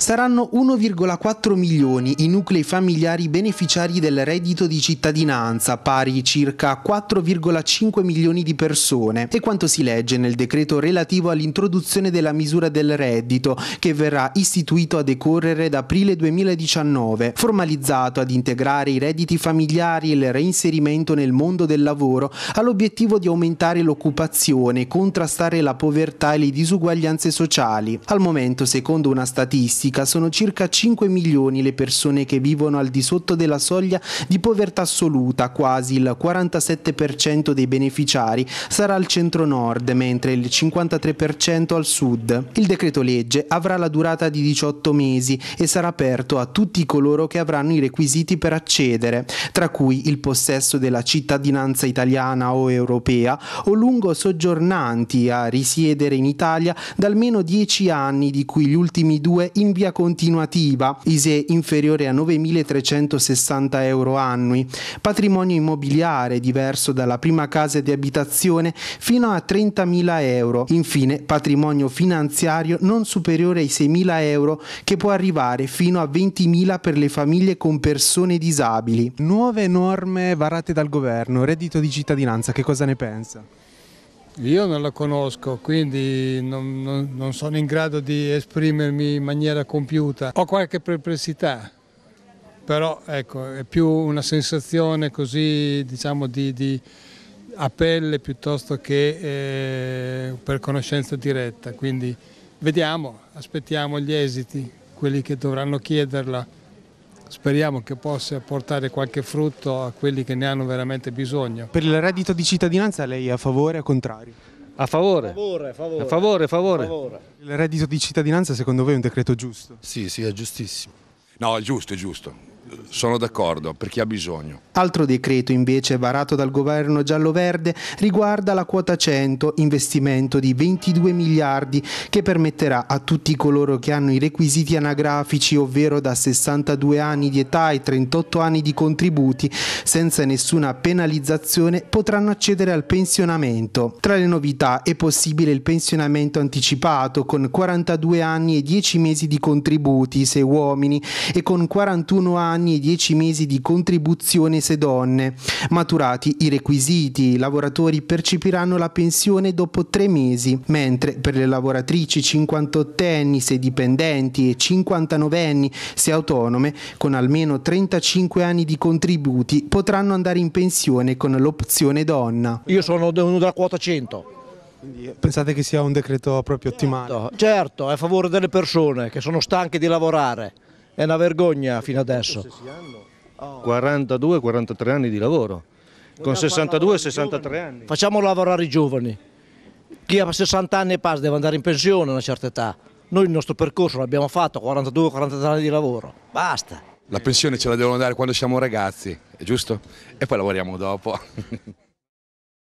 Saranno 1,4 milioni i nuclei familiari beneficiari del reddito di cittadinanza, pari circa 4,5 milioni di persone. È quanto si legge nel decreto relativo all'introduzione della misura del reddito, che verrà istituito a decorrere da aprile 2019, formalizzato ad integrare i redditi familiari e il reinserimento nel mondo del lavoro, all'obiettivo di aumentare l'occupazione, contrastare la povertà e le disuguaglianze sociali. Al momento, secondo una statistica, statistica sono circa 5 milioni le persone che vivono al di sotto della soglia di povertà assoluta, quasi il 47% dei beneficiari sarà al centro-nord, mentre il 53% al sud. Il decreto legge avrà la durata di 18 mesi e sarà aperto a tutti coloro che avranno i requisiti per accedere, tra cui il possesso della cittadinanza italiana o europea o lungo soggiornanti a risiedere in Italia da almeno 10 anni, di cui gli ultimi due in via continuativa, ISE inferiore a 9.360 euro annui, patrimonio immobiliare diverso dalla prima casa di abitazione fino a 30.000 euro, infine patrimonio finanziario non superiore ai 6.000 euro che può arrivare fino a 20.000 per le famiglie con persone disabili. Nuove norme varate dal governo, reddito di cittadinanza, che cosa ne pensa? Io non la conosco, quindi non, non, non, sono in grado di esprimermi in maniera compiuta. Ho qualche perplessità, però ecco, è più una sensazione così, diciamo, di, di a pelle piuttosto che eh, per conoscenza diretta. Quindi vediamo, aspettiamo gli esiti, quelli che dovranno chiederla speriamo che possa portare qualche frutto a quelli che ne hanno veramente bisogno. Per il reddito di cittadinanza lei è a favore o contrario? A favore. A favore, favore. A favore, favore. A favore. Il reddito di cittadinanza secondo voi è un decreto giusto? Sì, sì, è giustissimo. No, è giusto, è giusto. Sono d'accordo, per chi ha bisogno. Altro decreto invece varato dal governo giallo-verde riguarda la quota 100, investimento di 22 miliardi che permetterà a tutti coloro che hanno i requisiti anagrafici, ovvero da 62 anni di età e 38 anni di contributi, senza nessuna penalizzazione potranno accedere al pensionamento. Tra le novità è possibile il pensionamento anticipato con 42 anni e 10 mesi di contributi se uomini e con 41 anni anni e 10 mesi di contribuzione se donne. Maturati i requisiti, i lavoratori percepiranno la pensione dopo tre mesi, mentre per le lavoratrici 58enni, se dipendenti e 59enni, se autonome, con almeno 35 anni di contributi potranno andare in pensione con l'opzione donna. Io sono della quota 100. Eh, pensate che sia un decreto proprio ottimale? Certo, certo, è a favore delle persone che sono stanche di lavorare. È una vergogna fino adesso. 42-43 anni di lavoro, con 62-63 anni. Facciamo lavorare i giovani. Chi ha 60 anni e passa deve andare in pensione a una certa età. Noi il nostro percorso l'abbiamo fatto, 42-43 anni di lavoro. Basta. La pensione ce la devono dare quando siamo ragazzi, è giusto? E poi lavoriamo dopo.